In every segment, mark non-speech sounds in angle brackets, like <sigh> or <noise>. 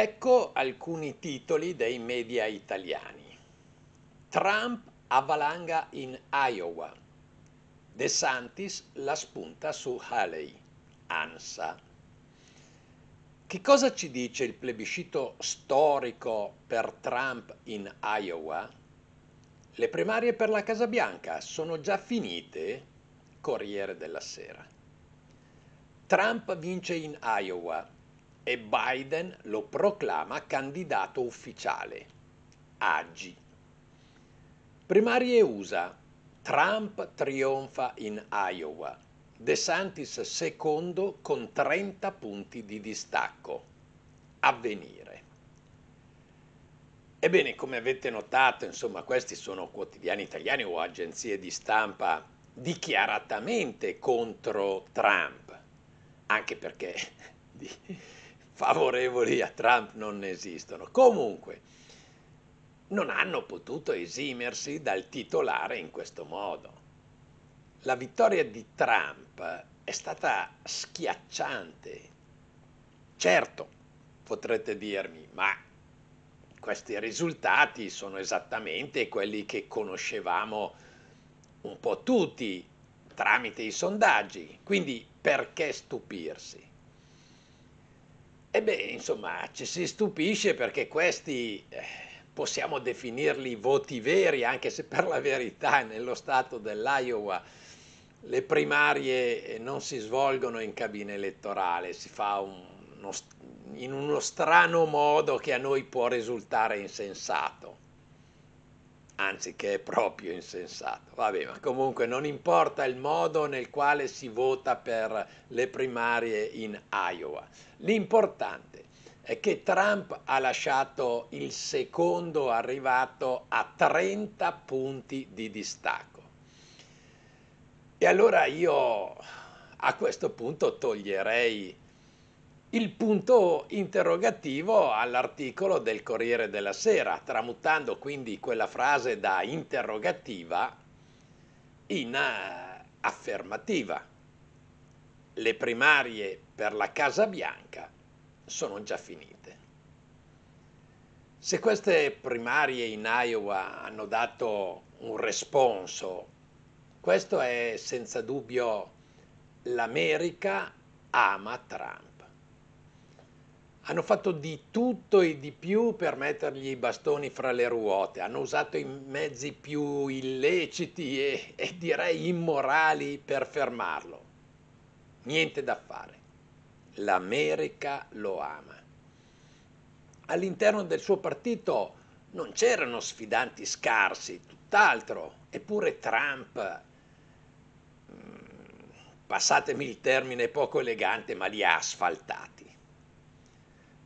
Ecco alcuni titoli dei media italiani. Trump avvalanga in Iowa. De Santis la spunta su Haley. ANSA. Che cosa ci dice il plebiscito storico per Trump in Iowa? Le primarie per la Casa Bianca sono già finite? Corriere della Sera. Trump vince in Iowa e Biden lo proclama candidato ufficiale. Aggi. Primarie USA. Trump trionfa in Iowa. De Santis secondo con 30 punti di distacco. Avvenire. Ebbene, come avete notato, insomma, questi sono quotidiani italiani o agenzie di stampa dichiaratamente contro Trump, anche perché <laughs> favorevoli a Trump non esistono. Comunque, non hanno potuto esimersi dal titolare in questo modo. La vittoria di Trump è stata schiacciante. Certo, potrete dirmi, ma questi risultati sono esattamente quelli che conoscevamo un po' tutti tramite i sondaggi, quindi perché stupirsi? E beh, insomma, ci si stupisce perché questi eh, possiamo definirli voti veri, anche se per la verità nello stato dell'Iowa le primarie eh, non si svolgono in cabina elettorale, si fa un, uno, in uno strano modo che a noi può risultare insensato, anzi che è proprio insensato. Vabbè, ma comunque non importa il modo nel quale si vota per le primarie in Iowa. L'importante è che Trump ha lasciato il secondo arrivato a 30 punti di distacco. E allora io a questo punto toglierei il punto interrogativo all'articolo del Corriere della Sera, tramutando quindi quella frase da interrogativa in eh, affermativa le primarie per la Casa Bianca sono già finite. Se queste primarie in Iowa hanno dato un responso, questo è senza dubbio l'America ama Trump. Hanno fatto di tutto e di più per mettergli i bastoni fra le ruote, hanno usato i mezzi più illeciti e, e direi immorali per fermarlo. Niente da fare. L'America lo ama. All'interno del suo partito non c'erano sfidanti scarsi, tutt'altro, eppure Trump, mm, passatemi il termine poco elegante, ma li ha asfaltati.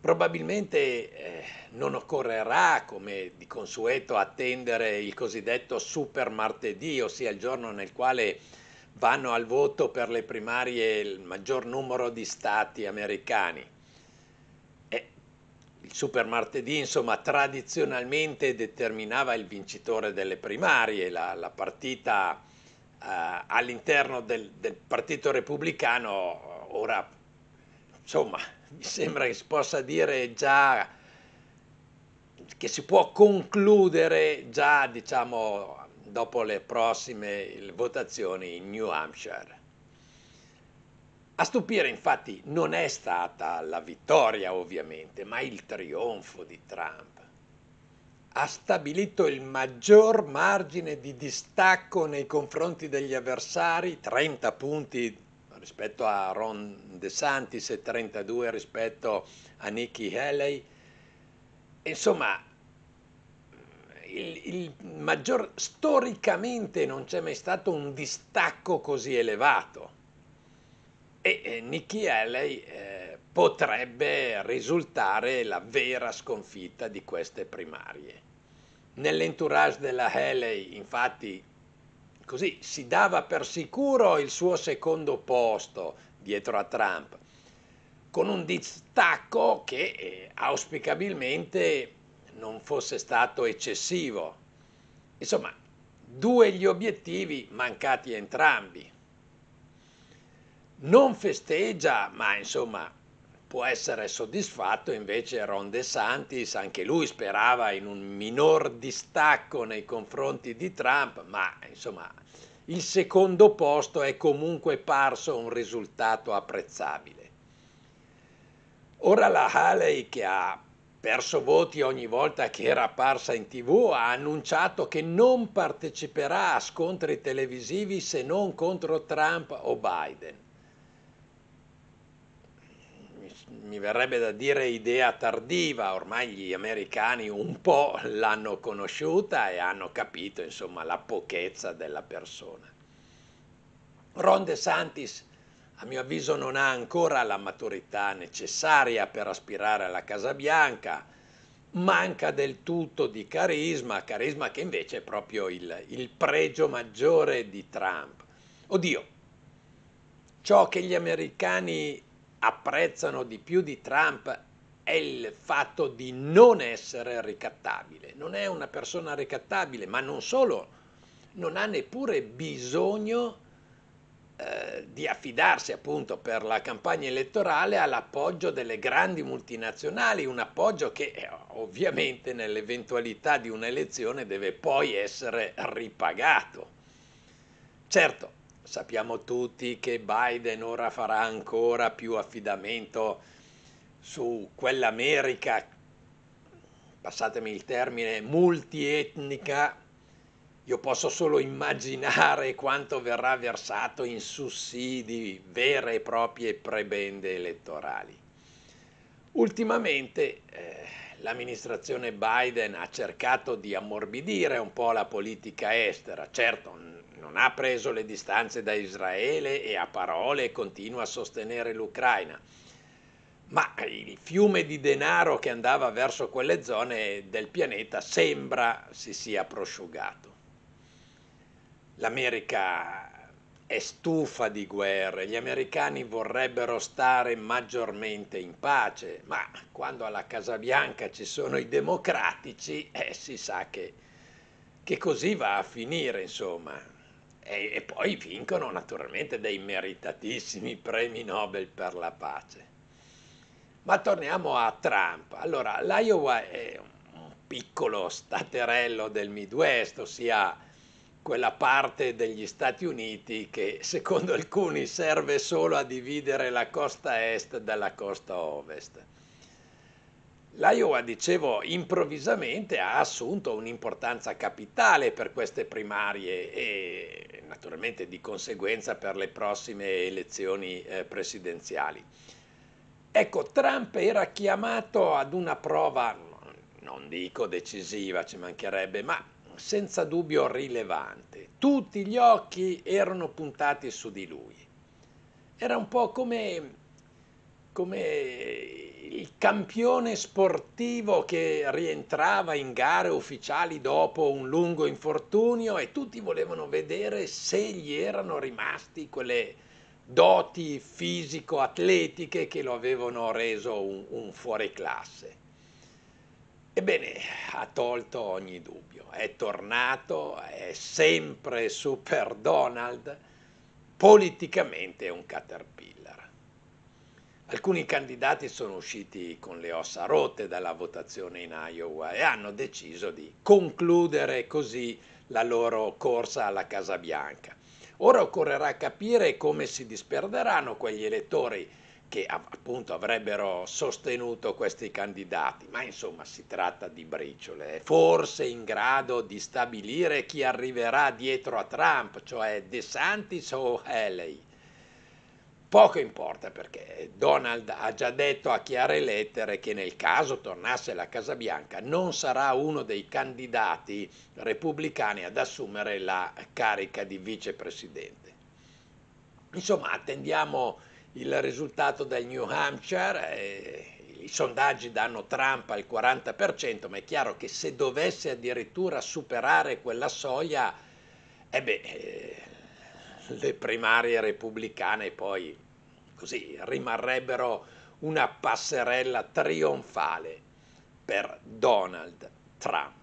Probabilmente eh, non occorrerà, come di consueto, attendere il cosiddetto super martedì, ossia il giorno nel quale vanno al voto per le primarie il maggior numero di stati americani. E il super martedì, insomma, tradizionalmente determinava il vincitore delle primarie, la, la partita eh, all'interno del, del, Partito Repubblicano, ora, insomma, <laughs> mi sembra che si possa dire già che si può concludere già, diciamo, dopo le prossime votazioni in New Hampshire. A stupire infatti non è stata la vittoria ovviamente, ma il trionfo di Trump. Ha stabilito il maggior margine di distacco nei confronti degli avversari, 30 punti rispetto a Ron DeSantis e 32 rispetto a Nikki Haley. Insomma, il, il maggior, storicamente non c'è mai stato un distacco così elevato e, e Nikki Haley eh, potrebbe risultare la vera sconfitta di queste primarie. Nell'entourage della Haley infatti così si dava per sicuro il suo secondo posto dietro a Trump con un distacco che eh, auspicabilmente non fosse stato eccessivo. Insomma, due gli obiettivi mancati entrambi. Non festeggia, ma insomma può essere soddisfatto invece Ron De Santis, anche lui sperava in un minor distacco nei confronti di Trump, ma insomma il secondo posto è comunque parso un risultato apprezzabile. Ora la Haley che ha perso voti ogni volta che era apparsa in tv, ha annunciato che non parteciperà a scontri televisivi se non contro Trump o Biden. Mi verrebbe da dire idea tardiva, ormai gli americani un po' l'hanno conosciuta e hanno capito insomma la pochezza della persona. Ron DeSantis a mio avviso non ha ancora la maturità necessaria per aspirare alla Casa Bianca, manca del tutto di carisma, carisma che invece è proprio il, il pregio maggiore di Trump. Oddio, ciò che gli americani apprezzano di più di Trump è il fatto di non essere ricattabile. Non è una persona ricattabile, ma non solo, non ha neppure bisogno di eh, di affidarsi appunto per la campagna elettorale all'appoggio delle grandi multinazionali, un appoggio che eh, ovviamente nell'eventualità di un'elezione deve poi essere ripagato. Certo, sappiamo tutti che Biden ora farà ancora più affidamento su quell'America, passatemi il termine, multietnica io posso solo immaginare quanto verrà versato in sussidi, vere e proprie prebende elettorali. Ultimamente eh, l'amministrazione Biden ha cercato di ammorbidire un po' la politica estera, certo non ha preso le distanze da Israele e a parole continua a sostenere l'Ucraina, ma il fiume di denaro che andava verso quelle zone del pianeta sembra si sia prosciugato l'America è stufa di guerre, gli americani vorrebbero stare maggiormente in pace, ma quando alla Casa Bianca ci sono i democratici, eh, si sa che, che così va a finire, insomma. E, e poi vincono naturalmente dei meritatissimi premi Nobel per la pace. Ma torniamo a Trump. Allora, l'Iowa è un piccolo staterello del Midwest, ossia quella parte degli Stati Uniti che secondo alcuni serve solo a dividere la costa est dalla costa ovest. L'Iowa, dicevo, improvvisamente ha assunto un'importanza capitale per queste primarie e naturalmente di conseguenza per le prossime elezioni eh, presidenziali. Ecco, Trump era chiamato ad una prova, non dico decisiva, ci mancherebbe, ma senza dubbio rilevante. Tutti gli occhi erano puntati su di lui. Era un po' come, come il campione sportivo che rientrava in gare ufficiali dopo un lungo infortunio e tutti volevano vedere se gli erano rimasti quelle doti fisico-atletiche che lo avevano reso un, un fuoriclasse. Ebbene, ha tolto ogni dubbio, è tornato, è sempre Super Donald, politicamente è un caterpillar. Alcuni candidati sono usciti con le ossa rotte dalla votazione in Iowa e hanno deciso di concludere così la loro corsa alla Casa Bianca. Ora occorrerà capire come si disperderanno quegli elettori che appunto avrebbero sostenuto questi candidati, ma insomma si tratta di briciole, forse in grado di stabilire chi arriverà dietro a Trump, cioè De Santis o Haley. Poco importa perché Donald ha già detto a chiare lettere che nel caso tornasse alla Casa Bianca non sarà uno dei candidati repubblicani ad assumere la carica di vicepresidente. Insomma, attendiamo il risultato del New Hampshire, eh, i sondaggi danno Trump al 40%, ma è chiaro che se dovesse addirittura superare quella soglia, eh beh, eh, le primarie repubblicane poi così rimarrebbero una passerella trionfale per Donald Trump.